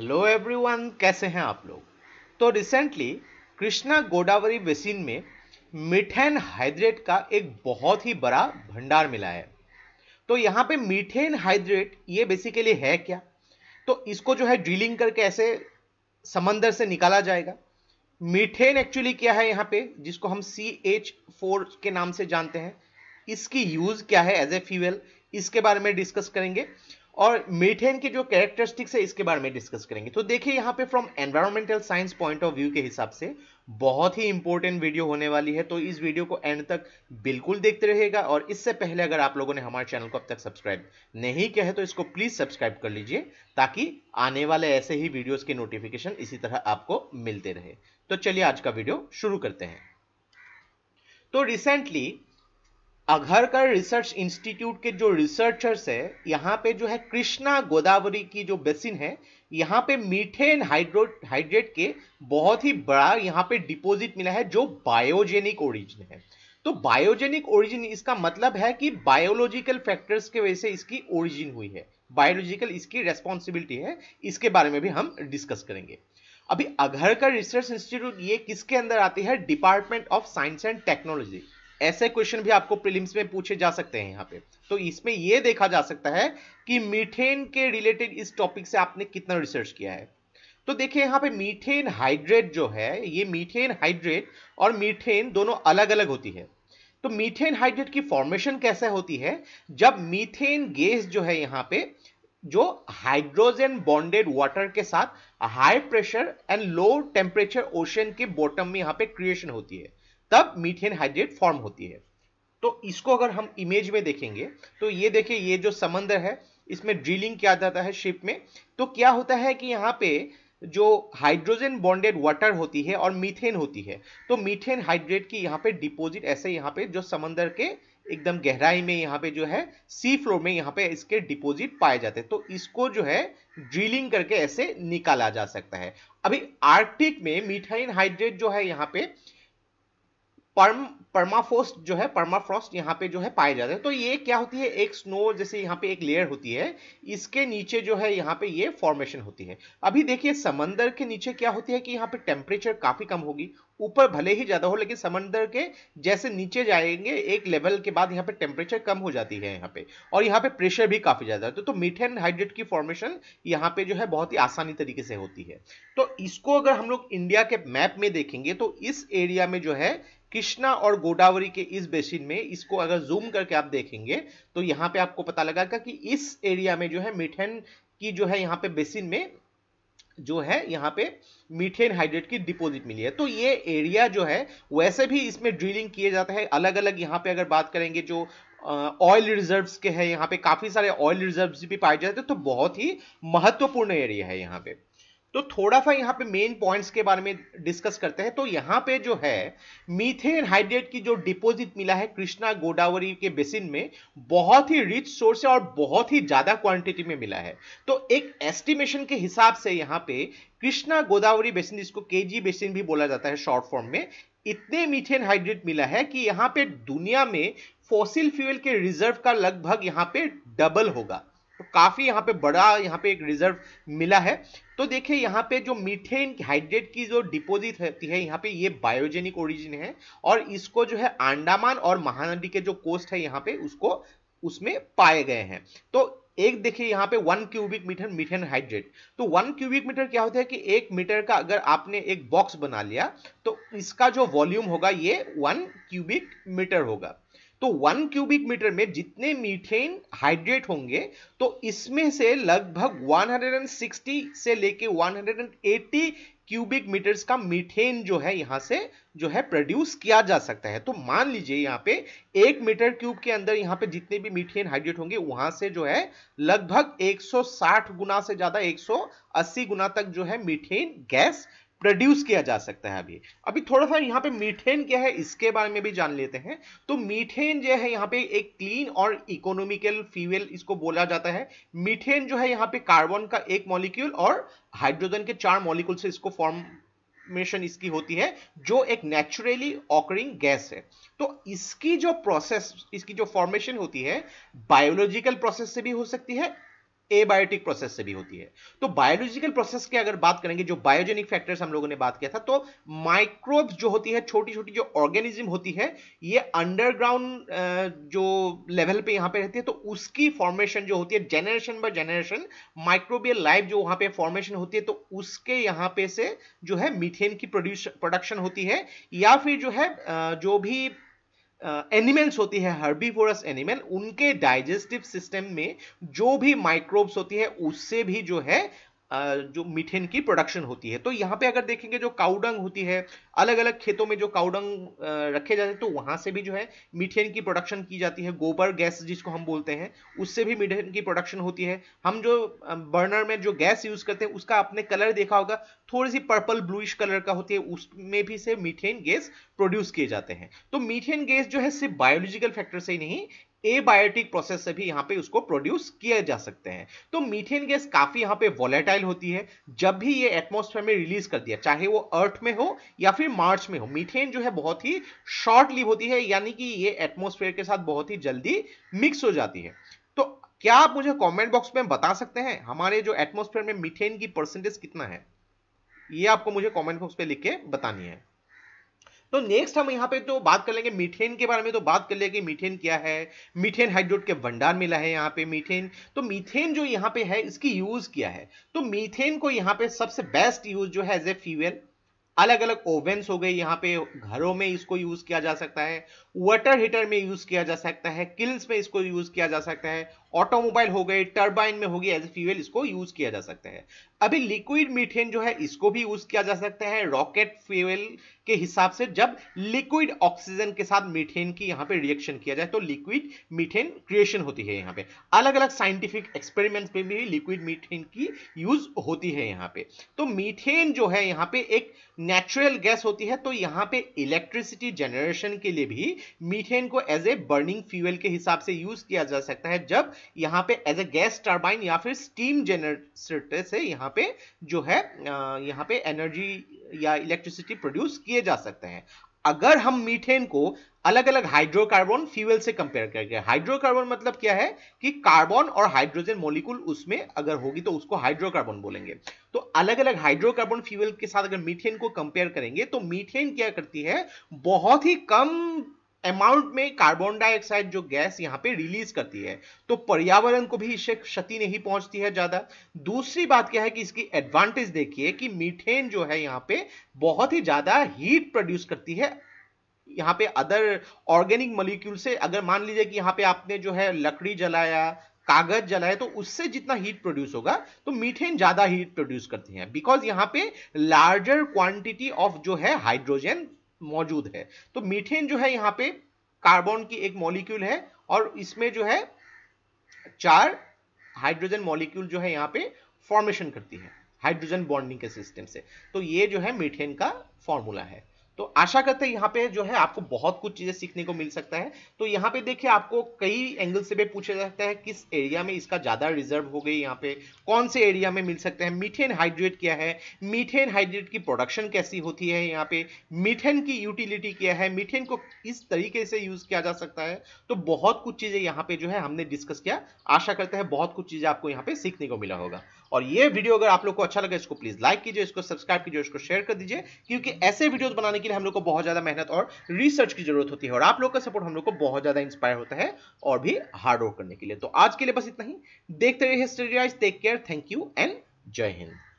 hello everyone कैसे हैं आप लोग तो रिसेंटली कृष्णा गोदावरी बेसिन में मीथेन हाइड्रेट का एक बहुत ही बड़ा भंडार मिला है तो यहाँ पे मीथेन हाइड्रेट ये बेसिकली है क्या तो इसको जो है ड्रिलिंग करके ऐसे समंदर से निकाला जाएगा मीथेन एक्चुअली क्या है यहाँ पे जिसको हम सी एच फोर के नाम से जानते हैं इसकी यूज क्या है एज ए फ्यूएल इसके बारे में डिस्कस करेंगे और मीथेन के जो कैरेक्टरिस्टिक्स है इसके बारे में डिस्कस करेंगे तो देखिए यहाँ पे from environmental science point of view के हिसाब से बहुत ही इंपॉर्टेंट वीडियो होने वाली है तो इस वीडियो को एंड तक बिल्कुल देखते रहेगा और इससे पहले अगर आप लोगों ने हमारे चैनल को अब तक सब्सक्राइब नहीं किया है तो इसको प्लीज सब्सक्राइब कर लीजिए ताकि आने वाले ऐसे ही वीडियोज के नोटिफिकेशन इसी तरह आपको मिलते रहे तो चलिए आज का वीडियो शुरू करते हैं तो रिसेंटली अघरकर रिसर्च इंस्टीट्यूट के जो रिसर्चर्स है यहाँ पे जो है कृष्णा गोदावरी की जो बेसिन है यहाँ पे मीथेन हाइड्रो हाइड्रेट के बहुत ही बड़ा यहाँ पे डिपॉजिट मिला है जो बायोजेनिक ओरिजिन है तो बायोजेनिक ओरिजिन इसका मतलब है कि बायोलॉजिकल फैक्टर्स के वजह से इसकी ओरिजिन हुई है बायोलॉजिकल इसकी रेस्पॉन्सिबिलिटी है इसके बारे में भी हम डिस्कस करेंगे अभी अघरकर रिसर्च इंस्टीट्यूट ये किसके अंदर आती है department of science and technology ऐसे क्वेश्चन भी आपको प्रीलिम्स में पूछे जा सकते हैं यहाँ पे तो इसमें यह देखा जा सकता है कि मीथेन के रिलेटेड इस टॉपिक से आपने कितना रिसर्च किया है तो देखिए यहाँ पे मीथेन हाइड्रेट जो है ये मीथेन हाइड्रेट और मीथेन दोनों अलग अलग होती है तो मीथेन हाइड्रेट की फॉर्मेशन कैसे होती है जब मीथेन गैस जो है यहाँ पे जो हाइड्रोजन बॉन्डेड वाटर के साथ high pressure and low temperature ocean के बॉटम में यहाँ पे क्रिएशन होती है तब मीथेन हाइड्रेट फॉर्म होती है तो इसको अगर हम इमेज में देखेंगे तो ये देखिए ये जो समंदर है इसमें ड्रिलिंग किया जाता है शिप में तो क्या होता है कि यहाँ पे जो हाइड्रोजन बॉन्डेड वाटर होती है और मीथेन होती है तो मीथेन हाइड्रेट की यहाँ पे डिपोजिट ऐसे यहाँ पे जो समंदर के एकदम गहराई में यहाँ पे जो है सी फ्लोर में यहाँ पे इसके डिपोजिट पाए जाते हैं तो इसको जो है ड्रिलिंग करके ऐसे निकाला जा सकता है अभी आर्कटिक में मीथेन हाइड्रेट जो है यहाँ पे पर्म परमाफोस्ट जो है परमाफ्रॉस्ट यहाँ पे जो है पाए जाते हैं तो ये क्या होती है एक स्नो जैसे यहाँ पे एक लेयर होती है इसके नीचे जो है यहाँ पे ये फॉर्मेशन होती है अभी देखिए समंदर के नीचे क्या होती है कि यहाँ पे टेम्परेचर काफी कम होगी ऊपर भले ही ज्यादा हो लेकिन समंदर के जैसे नीचे जाएंगे एक लेवल के बाद यहाँ पे टेम्परेचर कम हो जाती है यहाँ पे और यहाँ पे प्रेशर भी काफी ज्यादा है तो, तो हाइड्रेट की फॉर्मेशन यहाँ पे जो है बहुत ही आसानी तरीके से होती है तो इसको अगर हम लोग इंडिया के मैप में देखेंगे तो इस एरिया में जो है कृष्णा और गोदावरी के इस बेसिन में इसको अगर जूम करके आप देखेंगे तो यहाँ पे आपको पता लगेगा कि इस एरिया में जो है मिठेन की जो है यहाँ पे बेसिन में जो है यहाँ पे मीथेन हाइड्रेट की डिपॉजिट मिली है तो ये एरिया जो है वैसे भी इसमें ड्रिलिंग किए जाता है अलग अलग यहाँ पे अगर बात करेंगे जो ऑयल रिजर्व्स के हैं यहाँ पे काफी सारे ऑयल रिजर्व्स भी पाए जाते हैं तो बहुत ही महत्वपूर्ण एरिया है यहाँ पे तो थोड़ा सा यहाँ पे मेन पॉइंट्स के बारे में डिस्कस करते हैं तो यहाँ पे जो है मीथेन हाइड्रेट की जो डिपॉजिट मिला है कृष्णा गोदावरी के बेसिन में बहुत ही रिच सोर्स है और बहुत ही ज्यादा क्वांटिटी में मिला है तो एक एस्टिमेशन के हिसाब से यहाँ पे कृष्णा गोदावरी बेसिन जिसको जी बेसिन भी बोला जाता है शॉर्ट फॉर्म में इतने मीथेन हाइड्रेट मिला है कि यहाँ पे दुनिया में फॉसिल फ्यूल के रिजर्व का लगभग यहाँ पे डबल होगा तो काफ़ी यहाँ पे बड़ा यहाँ पे एक रिजर्व मिला है तो देखिए यहाँ पे जो मीथेन हाइड्रेट की जो डिपोजिट होती है यहाँ पे ये बायोजेनिक ओरिजिन है और इसको जो है अंडामान और महानदी के जो कोस्ट है यहाँ पे उसको उसमें पाए गए हैं तो एक देखिए यहाँ पे one cubic metre methane hydrate तो वन क्यूबिक मीटर क्या होता है कि एक मीटर का अगर आपने एक बॉक्स बना लिया तो इसका जो वॉल्यूम होगा ये वन क्यूबिक मीटर होगा तो वन क्यूबिक मीटर में जितने मीथेन हाइड्रेट होंगे तो इसमें से लगभग 160 से लेके 180 क्यूबिक मीटर्स का मीथेन जो है यहां से जो है प्रोड्यूस किया जा सकता है तो मान लीजिए यहाँ पे एक मीटर क्यूब के अंदर यहां पे जितने भी मीथेन हाइड्रेट होंगे वहां से जो है लगभग 160 गुना से ज्यादा 180 गुना तक जो है मीथेन गैस प्रोड्यूस किया जा सकता है अभी अभी थोड़ा सा यहाँ पे मीथेन क्या है इसके बारे में भी जान लेते हैं तो मीथेन जो है यहाँ पे एक क्लीन और इकोनॉमिकल फ्यूल इसको बोला जाता है मीथेन जो है यहाँ पे कार्बन का एक मॉलिक्यूल और हाइड्रोजन के चार मॉलिक्यूल से इसको फॉर्म मेशन इसकी होती है जो एक नेचुरली ऑकरिंग गैस है तो इसकी जो प्रोसेस इसकी जो फॉर्मेशन होती है बायोलॉजिकल प्रोसेस से भी हो सकती है एबायोटिक प्रोसेस से भी होती है तो बायोलॉजिकल प्रोसेस की अगर बात करेंगे जो बायोजेनिक फैक्टर्स हम लोगों ने बात किया था तो माइक्रोब्स जो होती है छोटी छोटी जो ऑर्गेनिज्म होती है ये अंडरग्राउंड जो लेवल पे यहाँ पे रहती है तो उसकी फॉर्मेशन जो होती है generation by generation microbial life जो वहां पे फॉर्मेशन होती है तो उसके यहाँ पे से जो है मीथेन की प्रोड्यूस प्रोडक्शन होती है या फिर जो है जो भी एनिमल्स होती है हर्बीवोरस एनिमल उनके डाइजेस्टिव सिस्टम में जो भी माइक्रोब्स होती है उससे भी जो है जो मीथेन की प्रोडक्शन होती है तो यहाँ पे अगर देखेंगे जो काउडंग होती है अलग अलग खेतों में जो काउडंग रखे जाते हैं तो वहां से भी जो है मीथेन की प्रोडक्शन की जाती है गोबर गैस जिसको हम बोलते हैं उससे भी मीथेन की प्रोडक्शन होती है हम जो बर्नर में जो गैस यूज करते हैं उसका आपने कलर देखा होगा थोड़ी सी पर्पल ब्लूइश कलर का होती है उसमें भी से मीथेन गैस प्रोड्यूस किए जाते हैं तो मीथेन गैस जो है सिर्फ बायोलॉजिकल फैक्टर से ही नहीं एबायोटिक प्रोसेस से भी यहाँ पे उसको प्रोड्यूस किया जा सकते हैं तो मीथेन गैस काफी यहाँ पे वॉलेटाइल होती है जब भी ये एटमोसफेयर में रिलीज कर दिया चाहे वो अर्थ में हो या फिर मार्च में हो मीथेन जो है बहुत ही शॉर्ट लिव होती है यानी कि ये एटमोस्फेयर के साथ बहुत ही जल्दी मिक्स हो जाती है तो क्या आप मुझे कॉमेंट बॉक्स में बता सकते हैं हमारे जो एटमोस्फेयर में मीथेन की परसेंटेज कितना है ये आपको मुझे कॉमेंट बॉक्स पे लिख के बतानी है तो नेक्स्ट हम यहाँ पे तो बात कर लेंगे मीथेन के बारे में तो बात कर लेंगे मीथेन क्या है मीथेन हाइड्रोट के भंडार मिला है यहाँ पे मीथेन तो मीथेन जो यहाँ पे है इसकी यूज किया है तो मीथेन को यहाँ पे सबसे बेस्ट यूज जो है एज ए फ्यूएल अलग अलग ओवेंस हो गए यहाँ पे घरों में इसको यूज किया जा सकता है वाटर हीटर में यूज किया जा सकता है किल्स में इसको यूज किया जा सकता है ऑटोमोबाइल हो गए टर्बाइन में होगी एज ए फ्यूएल इसको यूज किया जा सकता है अभी लिक्विड मीथेन जो है इसको भी यूज किया जा सकता है रॉकेट फ्यूएल के हिसाब से जब लिक्विड ऑक्सीजन के साथ मीथेन की यहाँ पे रिएक्शन किया जाए तो लिक्विड मीथेन क्रिएशन होती है यहाँ पे अलग अलग साइंटिफिक एक्सपेरिमेंट्स में भी लिक्विड मीथेन की यूज होती है यहाँ पे तो मीथेन जो है यहाँ पे एक नेचुरल गैस होती है तो यहाँ पे इलेक्ट्रिसिटी जनरेशन के लिए भी मीथेन को एज ए बर्निंग फ्यूएल के हिसाब से यूज किया जा सकता है जब यहाँ पे एज ए गैस टर्बाइन या फिर स्टीम जनरेटर से यहाँ पे जो है यहाँ पे एनर्जी या इलेक्ट्रिसिटी प्रोड्यूस किए जा सकते हैं अगर हम मीथेन को अलग अलग हाइड्रोकार्बन फ्यूल से कंपेयर करके हाइड्रोकार्बन मतलब क्या है कि कार्बन और हाइड्रोजन मोलिकुल उसमें अगर होगी तो उसको हाइड्रोकार्बन बोलेंगे तो अलग अलग हाइड्रोकार्बन फ्यूल के साथ अगर मीथेन को कंपेयर करेंगे तो मीथेन क्या करती है बहुत ही कम अमाउंट में कार्बन डाइऑक्साइड जो गैस यहाँ पे रिलीज करती है तो पर्यावरण को भी इससे क्षति नहीं पहुंचती है ज्यादा दूसरी बात क्या है कि इसकी एडवांटेज देखिए कि मीथेन जो है यहाँ पे बहुत ही ज्यादा हीट प्रोड्यूस करती है यहाँ पे अदर ऑर्गेनिक मलिक्यूल से अगर मान लीजिए कि यहाँ पे आपने जो है लकड़ी जलाया कागज जलाए तो उससे जितना हीट प्रोड्यूस होगा तो मीथेन ज्यादा हीट प्रोड्यूस करती है बिकॉज यहाँ पे लार्जर क्वांटिटी ऑफ जो है हाइड्रोजन मौजूद है तो मीथेन जो है यहाँ पे कार्बन की एक मॉलिक्यूल है और इसमें जो है चार हाइड्रोजन मॉलिक्यूल जो है यहाँ पे फॉर्मेशन करती है हाइड्रोजन बॉन्डिंग के सिस्टम से तो ये जो है मीथेन का फॉर्मूला है तो आशा करते हैं यहाँ पे जो है आपको बहुत कुछ चीजें सीखने को मिल सकता है तो यहाँ पे देखिए आपको कई एंगल से भी पूछा जाता है किस एरिया में इसका ज्यादा रिजर्व हो गई यहाँ पे कौन से एरिया में मिल सकते हैं मीथेन हाइड्रेट क्या है मीथेन हाइड्रेट की प्रोडक्शन कैसी होती है यहाँ पे मीठेन की यूटिलिटी क्या है मीठेन को किस तरीके से यूज किया जा सकता है तो बहुत कुछ चीजें यहाँ पे जो है हमने डिस्कस किया आशा करते हैं बहुत कुछ चीजें आपको यहाँ पे सीखने को मिला होगा और ये वीडियो अगर आप लोग को अच्छा लगा इसको प्लीज लाइक कीजिए इसको सब्सक्राइब कीजिए इसको शेयर कर दीजिए क्योंकि ऐसे वीडियोज बनाने के लिए हम लोग को बहुत ज्यादा मेहनत और रिसर्च की जरूरत होती है और आप लोग का सपोर्ट हम लोग को बहुत ज्यादा इंस्पायर होता है और भी हार्ड वर्क करने के लिए तो आज के लिए बस इतना ही देखते रहिए history take care thank you and जय हिंद